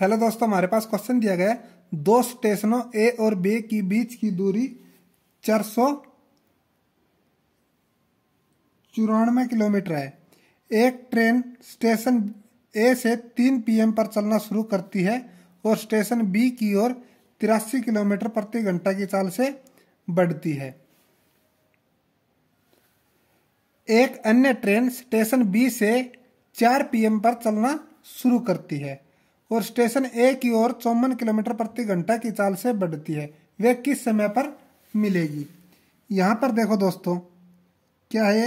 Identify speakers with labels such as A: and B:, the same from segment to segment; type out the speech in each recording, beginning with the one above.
A: hello दोस्तों हमारे पास question दिया गया है दो स्टेशनों ए और बी की बीच की दूरी चार सौ चौरानवे किलोमीटर है एक ट्रेन स्टेशन ए से तीन पीएम पर चलना शुरू करती है और स्टेशन बी की ओर तिरासी किलोमीटर प्रति घंटा की चाल से बढ़ती है एक अन्य ट्रेन स्टेशन बी से चार पीएम पर चलना शुरू करती है और स्टेशन ए की ओर चौवन किलोमीटर प्रति घंटा की चाल से बढ़ती है वे किस समय पर मिलेगी यहां पर देखो दोस्तों क्या है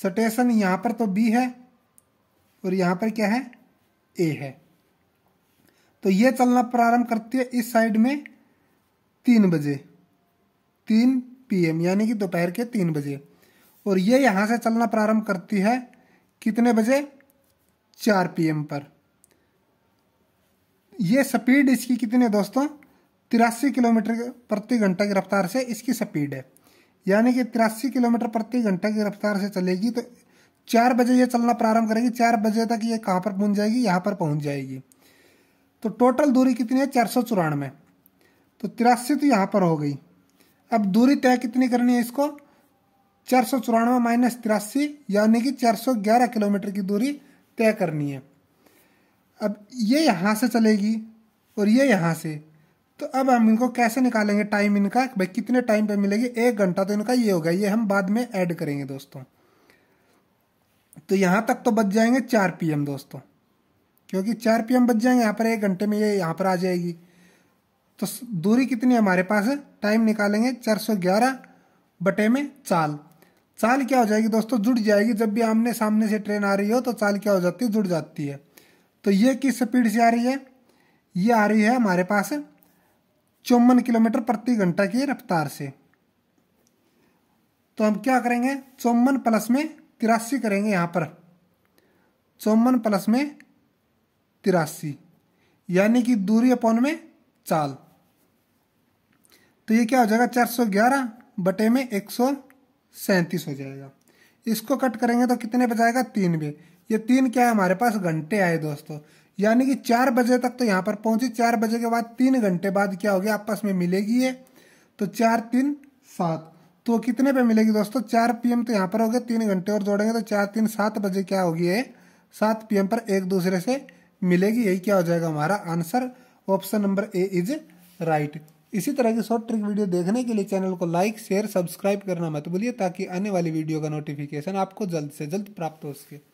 A: स्टेशन यहां पर तो बी है और यहां पर क्या है ए है तो ये चलना प्रारंभ करती है इस साइड में तीन बजे तीन पीएम यानी कि दोपहर के तीन बजे और ये यहां से चलना प्रारंभ करती है कितने बजे चार पीएम पर यह स्पीड इसकी कितनी है दोस्तों तिरासी किलोमीटर प्रति घंटा की रफ्तार से इसकी स्पीड है यानी कि तिरासी किलोमीटर प्रति घंटा की रफ्तार से चलेगी तो चार बजे ये चलना प्रारंभ करेगी चार बजे तक ये कहाँ पर पहुँच जाएगी यहाँ पर पहुँच जाएगी तो टोटल दूरी कितनी है चार सौ चौरानवे तो तिरासी तो यहाँ पर हो गई अब दूरी तय कितनी करनी है इसको चार सौ चौरानवे माइनस तिरासी यानी कि चार सौ ग्यारह किलोमीटर की दूरी तय करनी है अब ये यहाँ से चलेगी और ये यहाँ से तो अब हम इनको कैसे निकालेंगे टाइम इनका भाई कितने टाइम पे मिलेगी एक घंटा तो इनका ये होगा ये हम बाद में ऐड करेंगे दोस्तों तो यहाँ तक तो बच जाएंगे चार पी दोस्तों क्योंकि चार पी बच जाएंगे यहाँ पर एक घंटे में ये यहाँ पर आ जाएगी तो दूरी कितनी हमारे पास है टाइम निकालेंगे चार सौ ग्यारह बटे में चाल चाल क्या हो जाएगी दोस्तों जुड़ जाएगी जब भी आमने सामने से ट्रेन आ रही हो तो चाल क्या हो जाती है जुड़ जाती है तो ये किस स्पीड से आ रही है ये आ रही है हमारे पास चौवन किलोमीटर प्रति घंटा की रफ्तार से तो हम क्या करेंगे चौवन प्लस में तिरासी करेंगे यहाँ पर चौवन प्लस में तिरासी यानी कि दूरी अपॉन में चाल तो ये क्या हो जाएगा चार सौ ग्यारह बटे में एक सौ सैंतीस हो जाएगा इसको कट करेंगे तो कितने बजाएगा तीन बजे ये तीन क्या है हमारे पास घंटे आए दोस्तों यानी कि चार बजे तक तो यहाँ पर पहुंची चार बजे के बाद तीन घंटे बाद क्या हो गया आपस में मिलेगी ये तो चार तीन सात तो कितने पे मिलेगी दोस्तों चार पीएम तो यहाँ पर हो गया तीन घंटे और जोड़ेंगे तो चार तीन सात बजे क्या होगी ये सात पीएम पर एक दूसरे से मिलेगी यही क्या हो जाएगा हमारा answer option number A is right इसी तरह की शॉर्ट ट्रिक वीडियो देखने के लिए चैनल को लाइक शेयर सब्सक्राइब करना मत भूलिए ताकि आने वाली वीडियो का नोटिफिकेशन आपको जल्द से जल्द प्राप्त हो सके